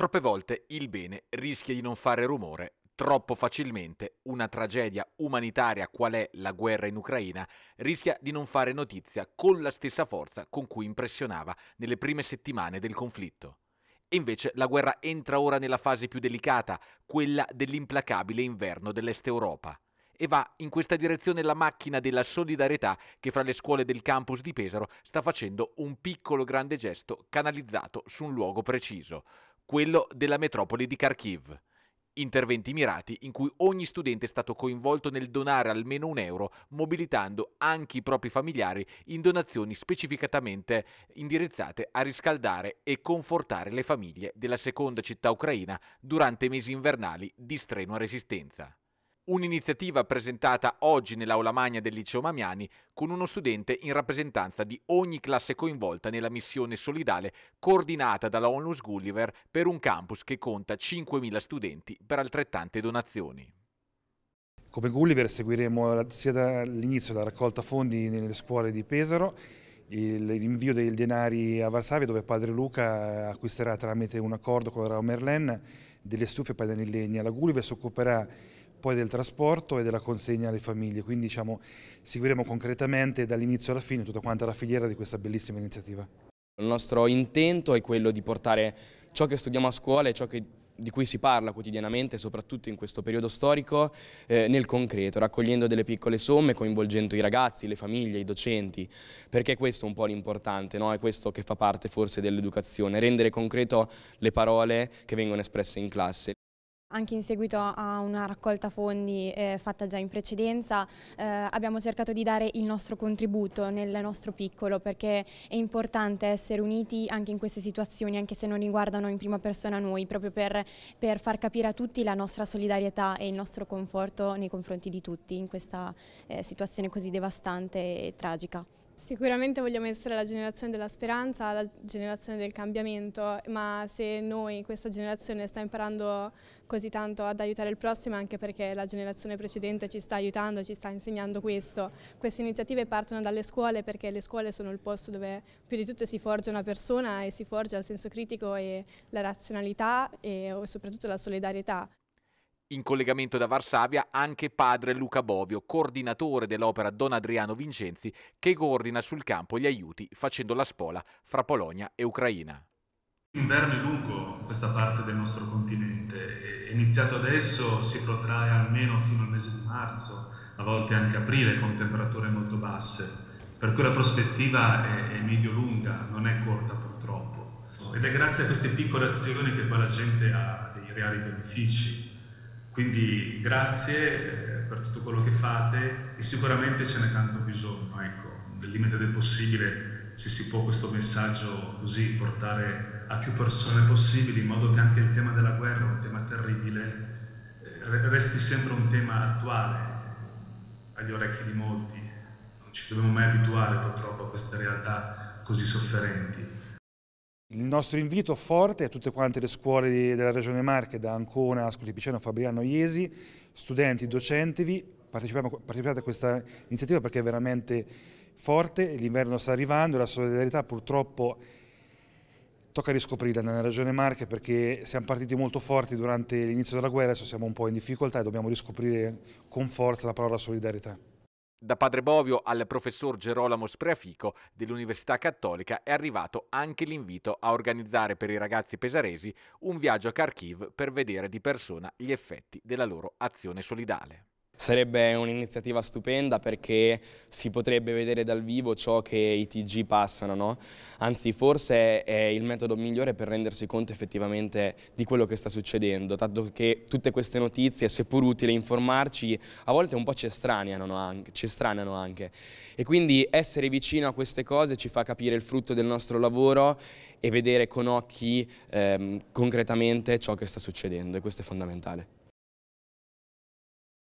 Troppe volte il bene rischia di non fare rumore troppo facilmente una tragedia umanitaria qual è la guerra in Ucraina rischia di non fare notizia con la stessa forza con cui impressionava nelle prime settimane del conflitto. E invece la guerra entra ora nella fase più delicata, quella dell'implacabile inverno dell'Est Europa. E va in questa direzione la macchina della solidarietà che fra le scuole del campus di Pesaro sta facendo un piccolo grande gesto canalizzato su un luogo preciso quello della metropoli di Kharkiv. Interventi mirati in cui ogni studente è stato coinvolto nel donare almeno un euro, mobilitando anche i propri familiari in donazioni specificatamente indirizzate a riscaldare e confortare le famiglie della seconda città ucraina durante i mesi invernali di strenua resistenza un'iniziativa presentata oggi nell'aula magna del liceo Mamiani con uno studente in rappresentanza di ogni classe coinvolta nella missione solidale coordinata dalla Onlus Gulliver per un campus che conta 5.000 studenti per altrettante donazioni. Come Gulliver seguiremo sia dall'inizio della raccolta fondi nelle scuole di Pesaro l'invio dei denari a Varsavia dove padre Luca acquisterà tramite un accordo con la Merlen delle stufe e pannelli in legno. La Gulliver si occuperà poi del trasporto e della consegna alle famiglie, quindi diciamo, seguiremo concretamente dall'inizio alla fine tutta quanta la filiera di questa bellissima iniziativa. Il nostro intento è quello di portare ciò che studiamo a scuola e ciò che di cui si parla quotidianamente, soprattutto in questo periodo storico, eh, nel concreto, raccogliendo delle piccole somme, coinvolgendo i ragazzi, le famiglie, i docenti, perché questo è un po' l'importante, no? è questo che fa parte forse dell'educazione, rendere concreto le parole che vengono espresse in classe. Anche in seguito a una raccolta fondi eh, fatta già in precedenza eh, abbiamo cercato di dare il nostro contributo nel nostro piccolo perché è importante essere uniti anche in queste situazioni anche se non riguardano in prima persona noi proprio per, per far capire a tutti la nostra solidarietà e il nostro conforto nei confronti di tutti in questa eh, situazione così devastante e tragica. Sicuramente vogliamo essere la generazione della speranza, la generazione del cambiamento, ma se noi, questa generazione, sta imparando così tanto ad aiutare il prossimo, anche perché la generazione precedente ci sta aiutando, ci sta insegnando questo. Queste iniziative partono dalle scuole perché le scuole sono il posto dove più di tutto si forgia una persona e si forgia il senso critico e la razionalità e soprattutto la solidarietà in collegamento da Varsavia anche padre Luca Bovio, coordinatore dell'opera Don Adriano Vincenzi, che coordina sul campo gli aiuti facendo la spola fra Polonia e Ucraina. L'inverno è lungo in questa parte del nostro continente, è iniziato adesso, si protrae almeno fino al mese di marzo, a volte anche aprile con temperature molto basse, per cui la prospettiva è, è medio-lunga, non è corta purtroppo. Ed è grazie a queste piccole azioni che poi la gente ha dei reali benefici quindi grazie eh, per tutto quello che fate e sicuramente ce n'è tanto bisogno, ecco, nel limite del possibile, se si può questo messaggio così portare a più persone possibili, in modo che anche il tema della guerra, un tema terribile, eh, resti sempre un tema attuale agli orecchi di molti. Non ci dobbiamo mai abituare purtroppo a queste realtà così sofferenti. Il nostro invito forte a tutte quante le scuole della Regione Marche, da Ancona, Ascoli Piceno, Fabriano, Iesi, studenti, docenti, partecipate a questa iniziativa perché è veramente forte, l'inverno sta arrivando, e la solidarietà purtroppo tocca riscoprirla nella Regione Marche perché siamo partiti molto forti durante l'inizio della guerra, adesso siamo un po' in difficoltà e dobbiamo riscoprire con forza la parola solidarietà. Da Padre Bovio al professor Gerolamo Spreafico dell'Università Cattolica è arrivato anche l'invito a organizzare per i ragazzi pesaresi un viaggio a Kharkiv per vedere di persona gli effetti della loro azione solidale. Sarebbe un'iniziativa stupenda perché si potrebbe vedere dal vivo ciò che i TG passano, no? anzi forse è il metodo migliore per rendersi conto effettivamente di quello che sta succedendo, tanto che tutte queste notizie, seppur utile informarci, a volte un po' ci estraniano, no? anche, ci estraniano anche. E quindi essere vicino a queste cose ci fa capire il frutto del nostro lavoro e vedere con occhi ehm, concretamente ciò che sta succedendo e questo è fondamentale.